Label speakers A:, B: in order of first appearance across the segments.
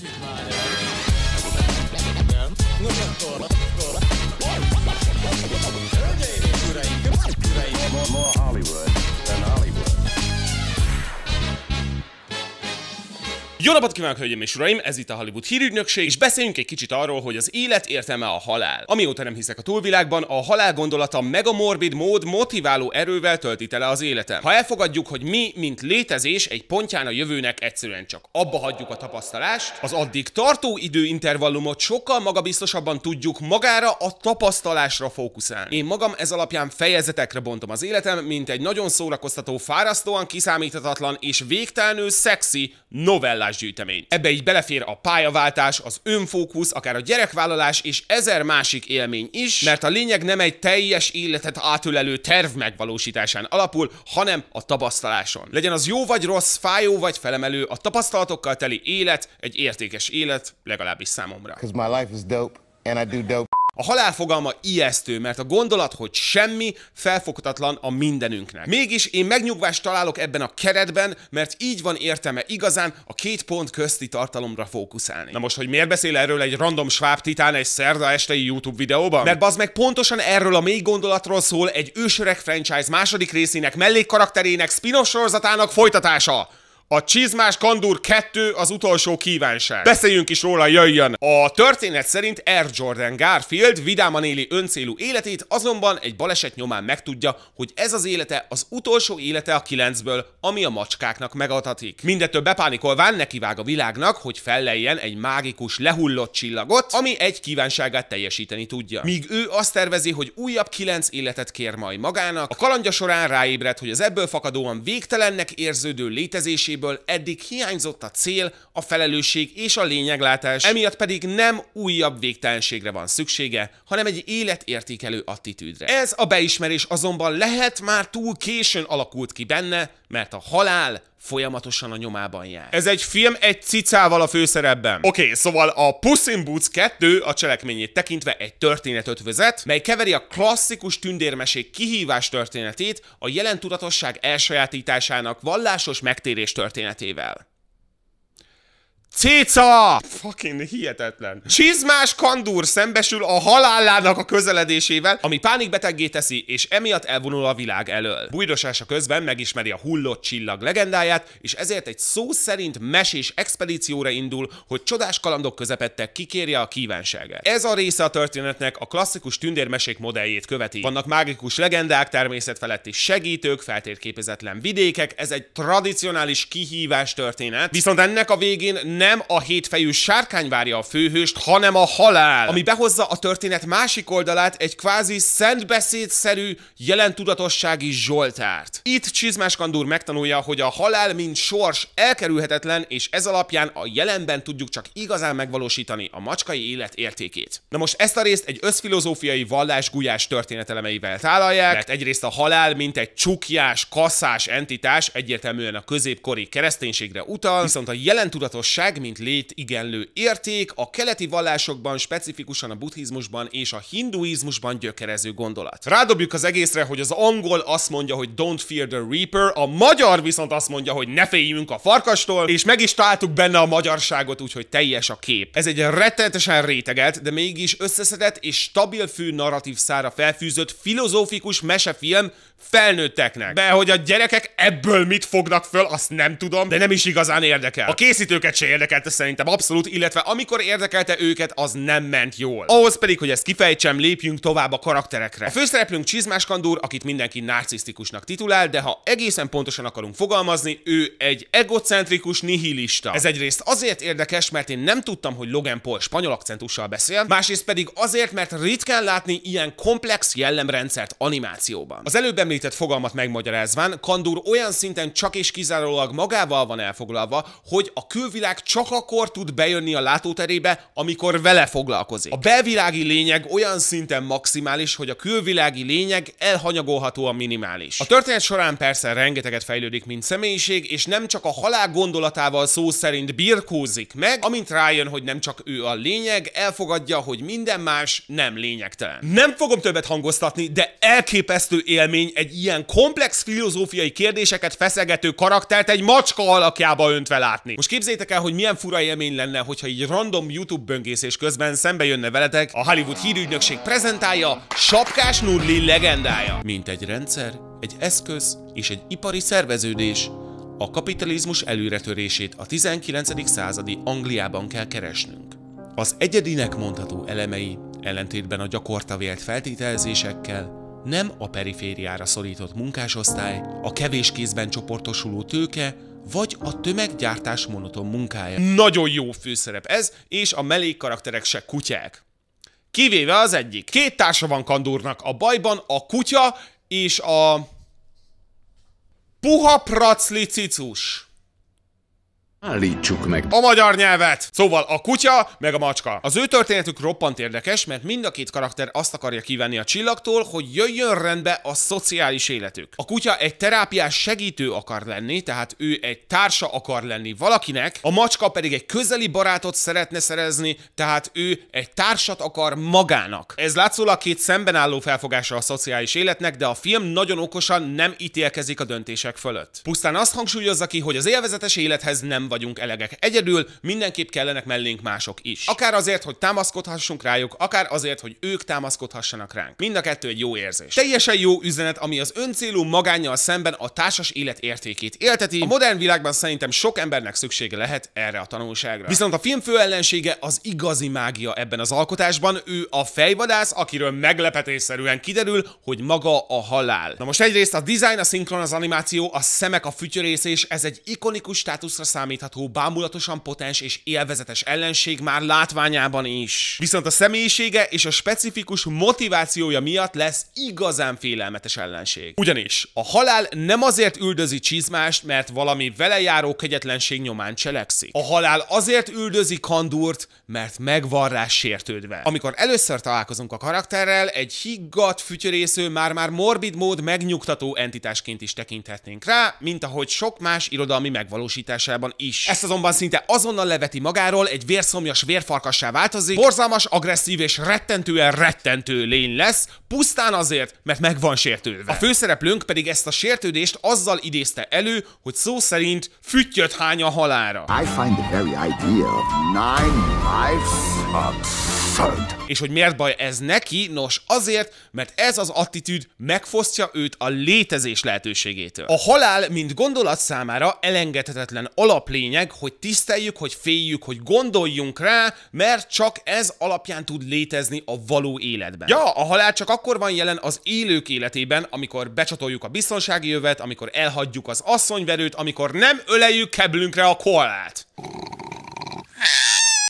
A: Everybody. Jó napot kívánok, hölgyeim és uraim! Ez itt a Hollywood hírügynökség, és beszéljünk egy kicsit arról, hogy az élet értelme a halál. Amióta nem hiszek a túlvilágban, a halál gondolata morbid mód motiváló erővel tölti tele az életem. Ha elfogadjuk, hogy mi, mint létezés, egy pontján a jövőnek egyszerűen csak abba hagyjuk a tapasztalást, az addig tartó időintervallumot sokkal magabiztosabban tudjuk magára a tapasztalásra fókuszálni. Én magam ez alapján fejezetekre bontom az életem, mint egy nagyon szórakoztató, fárasztóan kiszámíthatatlan és végtelenül szexi novellás tudásgyűjteményt. Ebbe így belefér a pályaváltás, az önfókusz, akár a gyerekvállalás és ezer másik élmény is, mert a lényeg nem egy teljes életet átölelő terv megvalósításán alapul, hanem a tapasztaláson. Legyen az jó vagy rossz, fájó vagy felemelő, a tapasztalatokkal teli élet egy értékes élet, legalábbis számomra. Because my life is dope, and I do dope. A halál fogalma ijesztő, mert a gondolat, hogy semmi felfoghatatlan a mindenünknek. Mégis én megnyugvást találok ebben a keretben, mert így van értelme igazán a két pont közti tartalomra fókuszálni. Na most, hogy miért beszél erről egy random sváb titán egy szerda estei YouTube videóban? Mert az meg pontosan erről a mély gondolatról szól egy ősöreg franchise második részének mellékkarakterének spin-off sorozatának folytatása. A csizmás kandur 2 az utolsó kívánság. Beszéljünk is róla, jöjjön! A történet szerint Air Jordan Garfield vidáman éli öncélú életét, azonban egy baleset nyomán megtudja, hogy ez az élete az utolsó élete a kilencből, ami a macskáknak megadhatik. Mindettől bepánikolván nekivág a világnak, hogy felleljen egy mágikus lehullott csillagot, ami egy kívánságát teljesíteni tudja. Míg ő azt tervezi, hogy újabb kilenc életet kér majd magának, a kalandja során ráébred, hogy az ebből fakadóan végtelennek érződő létezésében működéséből eddig hiányzott a cél, a felelősség és a lényeglátás, emiatt pedig nem újabb végtelenségre van szüksége, hanem egy életértékelő attitűdre. Ez a beismerés azonban lehet már túl későn alakult ki benne, mert a halál folyamatosan a nyomában jár. Ez egy film egy cicával a főszerepben. Oké, okay, szóval a Puss in Boots 2 a cselekményét tekintve egy ötvözet, mely keveri a klasszikus tündérmesék kihívás történetét a jelen tudatosság elsajátításának vallásos megtérés történetével. Céca! Fucking hihetetlen. Csizmás kandúr szembesül a halálának a közeledésével, ami pánikbeteggé teszi, és emiatt elvonul a világ elől. Bújdosása közben megismeri a hullott csillag legendáját, és ezért egy szó szerint mesés expedícióra indul, hogy csodás kalandok közepette kikérje a kívánságát. Ez a része a történetnek a klasszikus tündérmesék modelljét követi. Vannak mágikus legendák, természetfeletti segítők, feltérképezetlen vidékek, ez egy tradicionális kihívás történet, viszont ennek a végén nem a hétfejű sárkány várja a főhőst, hanem a halál, ami behozza a történet másik oldalát egy kvázi szentbeszédszerű jelentudatossági zsoltárt. Itt Csizmás Kandúr megtanulja, hogy a halál mint sors elkerülhetetlen, és ez alapján a jelenben tudjuk csak igazán megvalósítani a macskai élet értékét. Na most ezt a részt egy összfilozófiai vallás-gulyás történetelemeivel tálalják, mert egyrészt a halál, mint egy csukjás, kaszás entitás egyértelműen a középkori kereszténységre utal, viszont a jelentudatosság meg, mint létigenlő érték, a keleti vallásokban, specifikusan a buddhizmusban és a hinduizmusban gyökerező gondolat. Rádobjuk az egészre, hogy az angol azt mondja, hogy don't fear the reaper, a magyar viszont azt mondja, hogy ne féljünk a farkastól, és meg is találtuk benne a magyarságot, úgyhogy teljes a kép. Ez egy rettenetesen rétegelt, de mégis összeszedett és stabil fő narratív szára felfűzött filozófikus mesefilm felnőtteknek. De hogy a gyerekek ebből mit fognak föl, azt nem tudom, de nem is igazán érdekel. A készítőket se érdekel érdekelte szerintem abszolút, illetve amikor érdekelte őket, az nem ment jól. Ahhoz pedig, hogy ezt kifejtsem, lépjünk tovább a karakterekre. A főszereplőnk Csizmás Kandúr, akit mindenki narcisztikusnak titulál, de ha egészen pontosan akarunk fogalmazni, ő egy egocentrikus nihilista. Ez egyrészt azért érdekes, mert én nem tudtam, hogy Logan Paul spanyol akcentussal beszél, másrészt pedig azért, mert ritkán látni ilyen komplex jellemrendszert animációban. Az előbb említett fogalmat megmagyarázván, Kandúr olyan szinten csak és kizárólag magával van elfoglalva, hogy a külvilág csak akkor tud bejönni a látóterébe, amikor vele foglalkozik. A belvilági lényeg olyan szinten maximális, hogy a külvilági lényeg elhanyagolható a minimális. A történet során persze rengeteget fejlődik, mint személyiség, és nem csak a halál gondolatával szó szerint birkózik meg, amint rájön, hogy nem csak ő a lényeg, elfogadja, hogy minden más nem lényegtelen. Nem fogom többet hangoztatni, de elképesztő élmény egy ilyen komplex filozófiai kérdéseket feszegető karaktert egy macska alakjába öntve látni. Most képzétek el, hogy milyen fura élmény lenne, hogyha így random YouTube böngészés közben szembe jönne veletek a Hollywood hírügynökség prezentálja Sapkás Nulli legendája. Mint egy rendszer, egy eszköz és egy ipari szerveződés, a kapitalizmus előretörését a 19. századi Angliában kell keresnünk. Az egyedinek mondható elemei, ellentétben a gyakorta vélt feltételezésekkel, nem a perifériára szorított munkásosztály, a kevés kézben csoportosuló tőke, vagy a tömeggyártás monoton munkája. Nagyon jó főszerep ez, és a mellék karakterek se kutyák. Kivéve az egyik. Két társa van Kandurnak a bajban, a kutya és a... Puha pracli cicus. Állítsuk meg. A magyar nyelvet! Szóval a kutya, meg a macska. Az ő történetük roppant érdekes, mert mind a két karakter azt akarja kívánni a csillagtól, hogy jöjjön rendbe a szociális életük. A kutya egy terápiás segítő akar lenni, tehát ő egy társa akar lenni valakinek, a macska pedig egy közeli barátot szeretne szerezni, tehát ő egy társat akar magának. Ez látszólag két szemben álló felfogása a szociális életnek, de a film nagyon okosan nem ítélkezik a döntések fölött. Pusztán azt hangsúlyozza ki, hogy az élvezetes élethez nem vagyunk elegek egyedül, mindenképp kellenek mellénk mások is. Akár azért, hogy támaszkodhassunk rájuk, akár azért, hogy ők támaszkodhassanak ránk. Mind a kettő egy jó érzés. Teljesen jó üzenet, ami az öncélú magányjal szemben a társas élet értékét élteti. A modern világban szerintem sok embernek szüksége lehet erre a tanulságra. Viszont a film fő ellensége az igazi mágia ebben az alkotásban, ő a fejvadász, akiről meglepetésszerűen kiderül, hogy maga a halál. Na most egyrészt a design, a szinkron, az animáció, a szemek, a fütyörészés, ez egy ikonikus státuszra számít kiszámítható, bámulatosan potens és élvezetes ellenség már látványában is. Viszont a személyisége és a specifikus motivációja miatt lesz igazán félelmetes ellenség. Ugyanis a halál nem azért üldözi csizmást, mert valami vele járó kegyetlenség nyomán cselekszik. A halál azért üldözi kandúrt, mert megvan rá sértődve. Amikor először találkozunk a karakterrel, egy higgadt, fütyörésző, már-már morbid mód megnyugtató entitásként is tekinthetnénk rá, mint ahogy sok más irodalmi megvalósításában is is. Ezt azonban szinte azonnal leveti magáról, egy vérszomjas vérfarkassá változik, borzalmas, agresszív és rettentően rettentő lény lesz, pusztán azért, mert meg van sértődve. A főszereplőnk pedig ezt a sértődést azzal idézte elő, hogy szó szerint füttyöt hány a halára. I find the very idea of nine lives föld! És hogy miért baj ez neki? Nos, azért, mert ez az attitűd megfosztja őt a létezés lehetőségétől. A halál, mint gondolat számára elengedhetetlen alaplényeg, hogy tiszteljük, hogy féljük, hogy gondoljunk rá, mert csak ez alapján tud létezni a való életben. Ja, a halál csak akkor van jelen az élők életében, amikor becsatoljuk a biztonsági jövet, amikor elhagyjuk az asszonyverőt, amikor nem öleljük keblünkre a koalát.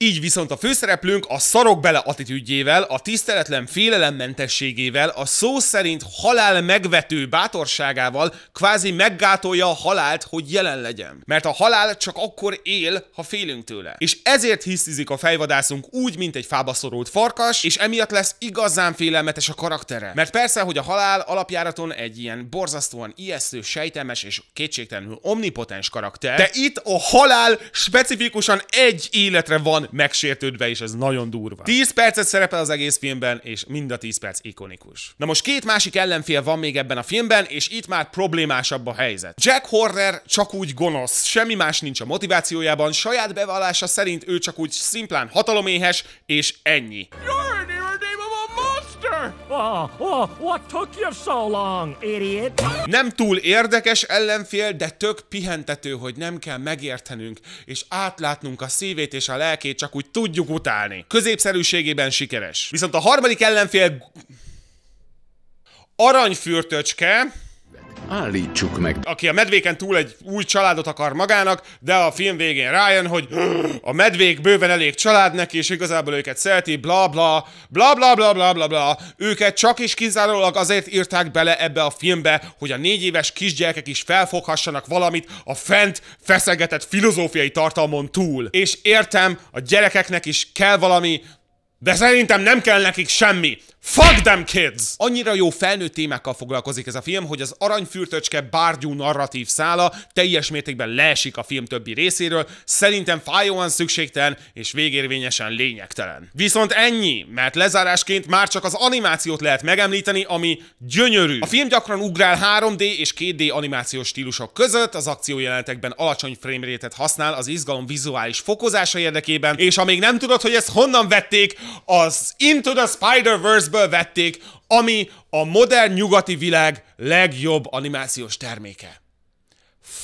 A: Így viszont a főszereplőnk a szarok bele attitűdjével, a tiszteletlen félelemmentességével, a szó szerint halál megvető bátorságával kvázi meggátolja a halált, hogy jelen legyen. Mert a halál csak akkor él, ha félünk tőle. És ezért hisztizik a fejvadászunk úgy, mint egy fába szorult farkas, és emiatt lesz igazán félelmetes a karaktere. Mert persze, hogy a halál alapjáraton egy ilyen borzasztóan ijesztő, sejtelmes és kétségtelenül omnipotens karakter, de itt a halál specifikusan egy életre van megsértődve, és ez nagyon durva. 10 percet szerepel az egész filmben, és mind a 10 perc ikonikus. Na most két másik ellenfél van még ebben a filmben, és itt már problémásabb a helyzet. Jack Horner csak úgy gonosz, semmi más nincs a motivációjában, saját bevallása szerint ő csak úgy szimplán hataloméhes, és ennyi. Jó! Nem túl érdekes ellenfél, de tök pihentető, hogy nem kell megértenünk, és átlátnunk a szívét és a lelkét, csak úgy tudjuk utálni. Középszerűségében sikeres. Viszont a harmadik ellenfél... Aranyfürtöcske állítsuk meg. Aki a medvéken túl egy új családot akar magának, de a film végén rájön, hogy a medvék bőven elég család neki, és igazából őket szereti, bla bla, bla bla bla bla bla bla. Őket csak is kizárólag azért írták bele ebbe a filmbe, hogy a négy éves kisgyerekek is felfoghassanak valamit a fent feszegetett filozófiai tartalmon túl. És értem, a gyerekeknek is kell valami de szerintem nem kell nekik semmi. Fuck them kids! Annyira jó felnőtt témákkal foglalkozik ez a film, hogy az aranyfürtöcske bárgyú narratív szála teljes mértékben leesik a film többi részéről, szerintem fájóan szükségtelen és végérvényesen lényegtelen. Viszont ennyi, mert lezárásként már csak az animációt lehet megemlíteni, ami gyönyörű. A film gyakran ugrál 3D és 2D animációs stílusok között, az akciójelenetekben alacsony framerate használ az izgalom vizuális fokozása érdekében, és amíg nem tudod, hogy ezt honnan vették, az Into the Spider-Verse-ből vették, ami a modern nyugati világ legjobb animációs terméke.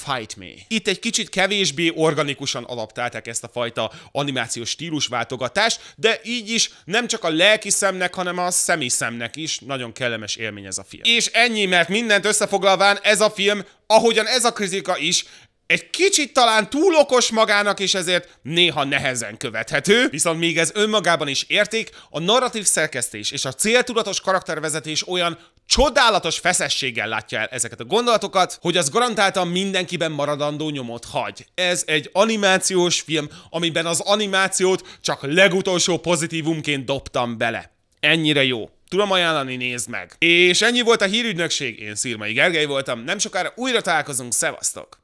A: Fight Me. Itt egy kicsit kevésbé organikusan adaptálták ezt a fajta animációs stílusváltogatást, de így is nem csak a lelki szemnek, hanem a szemi szemnek is nagyon kellemes élmény ez a film. És ennyi, mert mindent összefoglalván ez a film, ahogyan ez a kritika is, egy kicsit talán túl okos magának, és ezért néha nehezen követhető, viszont még ez önmagában is érték, a narratív szerkesztés és a céltudatos karaktervezetés olyan csodálatos feszességgel látja el ezeket a gondolatokat, hogy az garantáltan mindenkiben maradandó nyomot hagy. Ez egy animációs film, amiben az animációt csak legutolsó pozitívumként dobtam bele. Ennyire jó. Tudom ajánlani, nézd meg. És ennyi volt a hírügynökség. Én Szirmai Gergely voltam. Nem sokára újra találkozunk. Szevasztok!